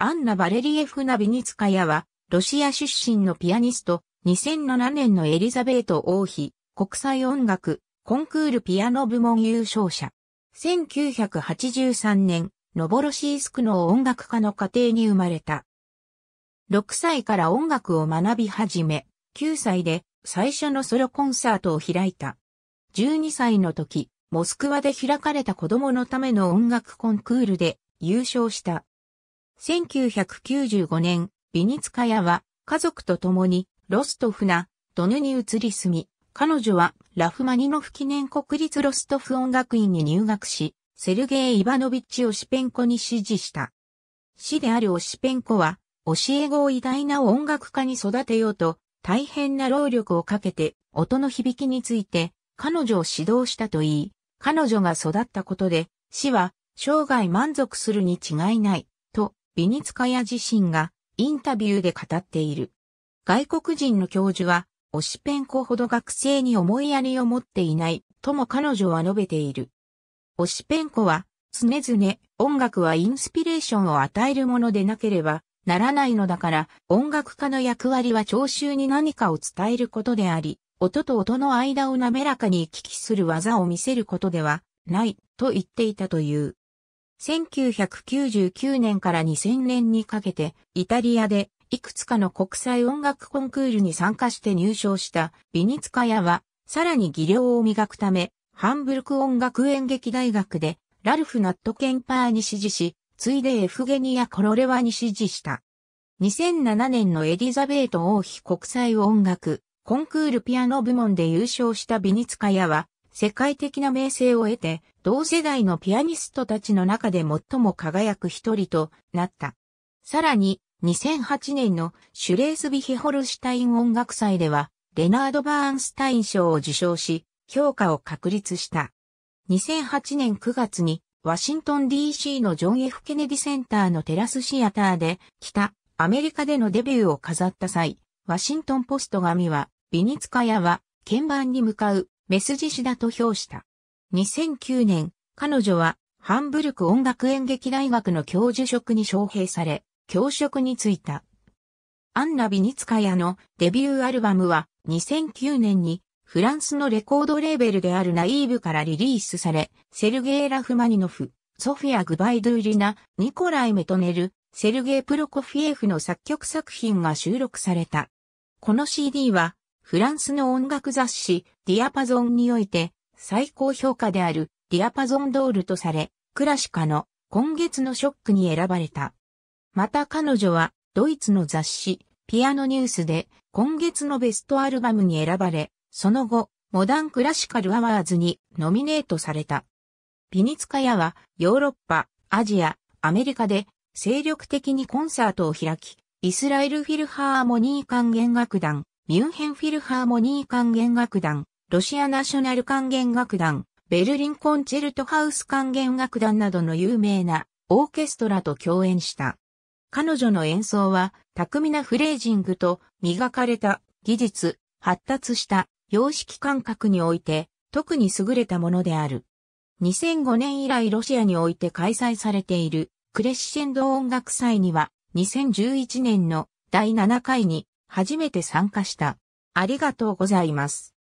アンナ・バレリエフ・ナビニツカヤは、ロシア出身のピアニスト、2007年のエリザベート王妃、国際音楽、コンクールピアノ部門優勝者。1983年、ノボロシースクの音楽家の家庭に生まれた。6歳から音楽を学び始め、9歳で最初のソロコンサートを開いた。12歳の時、モスクワで開かれた子供のための音楽コンクールで優勝した。1995年、ビニツカヤは家族と共にロストフなドヌに移り住み、彼女はラフマニノフ記念国立ロストフ音楽院に入学し、セルゲイ・イバノビッチ・オシペンコに指示した。師であるオシペンコは、教え子を偉大な音楽家に育てようと、大変な労力をかけて、音の響きについて、彼女を指導したといい、彼女が育ったことで、死は生涯満足するに違いない、ビニツカヤ自身がインタビューで語っている。外国人の教授は、オシペンコほど学生に思いやりを持っていない、とも彼女は述べている。オシペンコは、常々音楽はインスピレーションを与えるものでなければならないのだから音楽家の役割は聴衆に何かを伝えることであり音と音の間を滑らかに行き来する技を見せることではないと言っていたという。1999年から2000年にかけて、イタリアでいくつかの国際音楽コンクールに参加して入賞したビニツカヤは、さらに技量を磨くため、ハンブルク音楽演劇大学で、ラルフ・ナット・ケンパーに支持し、ついでエフゲニア・コロレワに支持した。2007年のエリザベート王妃国際音楽コンクールピアノ部門で優勝したビニツカヤは、世界的な名声を得て、同世代のピアニストたちの中で最も輝く一人となった。さらに、2008年のシュレースビヒホルシュタイン音楽祭では、レナード・バーンスタイン賞を受賞し、評価を確立した。2008年9月に、ワシントン DC のジョン・ F・ ケネディセンターのテラスシアターで、北、アメリカでのデビューを飾った際、ワシントンポスト紙は、ビニツカヤは、鍵盤に向かうメスジシだと評した。2009年、彼女はハンブルク音楽演劇大学の教授職に招聘され、教職に就いた。アンナ・ビニツカヤのデビューアルバムは2009年にフランスのレコードレーベルであるナイーブからリリースされ、セルゲイ・ラフマニノフ、ソフィア・グバイドゥーリナ、ニコライ・メトネル、セルゲイ・プロコフィエフの作曲作品が収録された。この CD はフランスの音楽雑誌、ディアパゾンにおいて、最高評価である、ディアパゾンドールとされ、クラシカの今月のショックに選ばれた。また彼女は、ドイツの雑誌、ピアノニュースで、今月のベストアルバムに選ばれ、その後、モダンクラシカルアワーズにノミネートされた。ピニツカヤは、ヨーロッパ、アジア、アメリカで、精力的にコンサートを開き、イスラエルフィルハーモニー管弦楽団、ミュンヘンフィルハーモニー管弦楽団、ロシアナショナル管弦楽団、ベルリンコンチェルトハウス管弦楽団などの有名なオーケストラと共演した。彼女の演奏は巧みなフレージングと磨かれた技術、発達した様式感覚において特に優れたものである。2005年以来ロシアにおいて開催されているクレッシェンド音楽祭には2011年の第7回に初めて参加した。ありがとうございます。